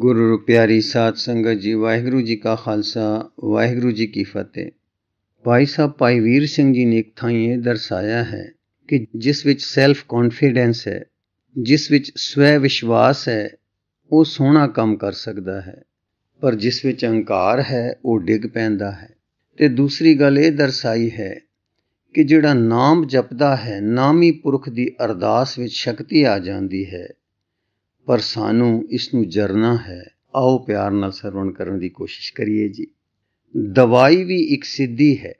ਗੁਰੂ ਪਿਆਰੀ ਸਾਧ ਸੰਗਤ ਜੀ ਵਾਹਿਗੁਰੂ ਜੀ ਕਾ ਖਾਲਸਾ ਵਾਹਿਗੁਰੂ ਜੀ ਕੀ ਫਤਿਹ ਭਾਈ ਸਾਹਿਬ ਭਾਈ ਵੀਰ ਸਿੰਘ ਜੀ ਨੇ ਇੱਕ ਥਾਂ ਇਹ ਦਰਸਾਇਆ ਹੈ ਕਿ ਜਿਸ ਵਿੱਚ ਸੈਲਫ ਕੌਨਫੀਡੈਂਸ ਹੈ ਜਿਸ ਵਿੱਚ ਸਵੈ ਵਿਸ਼ਵਾਸ ਹੈ ਉਹ ਸੋਹਣਾ ਕੰਮ ਕਰ ਸਕਦਾ ਹੈ ਪਰ ਜਿਸ ਵਿੱਚ ਅਹੰਕਾਰ ਹੈ ਉਹ ਡਿੱਗ ਪੈਂਦਾ ਹੈ ਤੇ ਦੂਸਰੀ ਗੱਲ ਇਹ ਦਰਸਾਈ ਹੈ ਕਿ ਜਿਹੜਾ ਨਾਮ ਜਪਦਾ ਹੈ ਨਾਮੀ ਪੁਰਖ ਦੀ ਅਰਦਾਸ ਵਿੱਚ ਸ਼ਕਤੀ ਆ ਜਾਂਦੀ ਹੈ ਪਰ ਸਾਨੂੰ ਇਸ ਨੂੰ ਜਰਨਾ ਹੈ ਆਓ ਪਿਆਰ ਨਾਲ ਸਰਵਣ ਕਰਨ ਦੀ ਕੋਸ਼ਿਸ਼ ਕਰੀਏ ਜੀ ਦਵਾਈ ਵੀ ਇੱਕ ਸਿੱਧੀ ਹੈ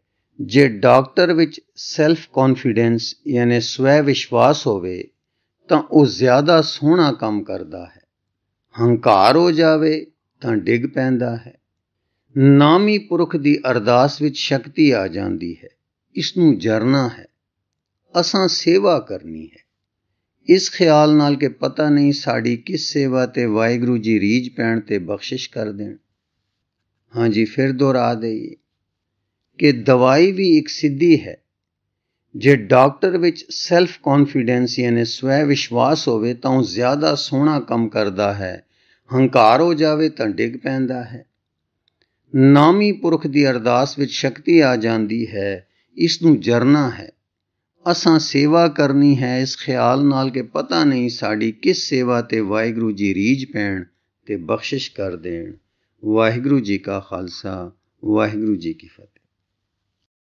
ਜੇ ਡਾਕਟਰ ਵਿੱਚ ਸੈਲਫ ਕੌਨਫੀਡੈਂਸ ਯਾਨੀ ਸਵੈ ਵਿਸ਼ਵਾਸ ਹੋਵੇ ਤਾਂ ਉਹ ਜ਼ਿਆਦਾ ਸੋਹਣਾ ਕੰਮ ਕਰਦਾ ਹੈ ਹੰਕਾਰ ਹੋ ਜਾਵੇ ਤਾਂ ਡਿੱਗ ਪੈਂਦਾ ਹੈ ਨਾਮੀ ਪੁਰਖ ਦੀ ਅਰਦਾਸ ਵਿੱਚ ਸ਼ਕਤੀ ਆ ਜਾਂਦੀ ਹੈ ਇਸ ਨੂੰ ਜਰਨਾ ਹੈ ਅਸਾਂ ਸੇਵਾ ਕਰਨੀ ਹੈ ਇਸ ਖਿਆਲ ਨਾਲ ਕਿ ਪਤਾ ਨਹੀਂ ਸਾਡੀ ਕਿਸ ਸੇਵਾ ਤੇ ਵਾਹਿਗੁਰੂ ਜੀ ਰੀਝ ਪੈਣ ਤੇ ਬਖਸ਼ਿਸ਼ ਕਰ ਦੇਣ ਹਾਂਜੀ ਫਿਰ ਦੁਹਰਾ ਦਈਏ ਕਿ ਦਵਾਈ ਵੀ ਇੱਕ ਸਿੱਧੀ ਹੈ ਜੇ ਡਾਕਟਰ ਵਿੱਚ ਸੈਲਫ ਕੌਨਫੀਡੈਂਸ ਯਾਨੀ ਸਵੈ ਵਿਸ਼ਵਾਸ ਹੋਵੇ ਤਾਂ ਉਹ ਜ਼ਿਆਦਾ ਸੋਹਣਾ ਕੰਮ ਕਰਦਾ ਹੈ ਹੰਕਾਰ ਹੋ ਜਾਵੇ ਤਾਂ ਡਿੱਗ ਪੈਂਦਾ ਹੈ ਨਾਮੀ ਪੁਰਖ ਦੀ ਅਰਦਾਸ ਵਿੱਚ ਸ਼ਕਤੀ ਆ ਜਾਂਦੀ ਹੈ ਇਸ ਨੂੰ ਜਰਨਾ ਹੈ ਅਸਾਂ ਸੇਵਾ ਕਰਨੀ ਹੈ ਇਸ ਖਿਆਲ ਨਾਲ ਕਿ ਪਤਾ ਨਹੀਂ ਸਾਡੀ ਕਿਸ ਸੇਵਾ ਤੇ ਵਾਹਿਗੁਰੂ ਜੀ ਰੀਝ ਪੈਣ ਤੇ ਬਖਸ਼ਿਸ਼ ਕਰ ਦੇਣ ਵਾਹਿਗੁਰੂ ਜੀ ਕਾ ਖਾਲਸਾ ਵਾਹਿਗੁਰੂ ਜੀ ਕੀ ਫਤਿਹ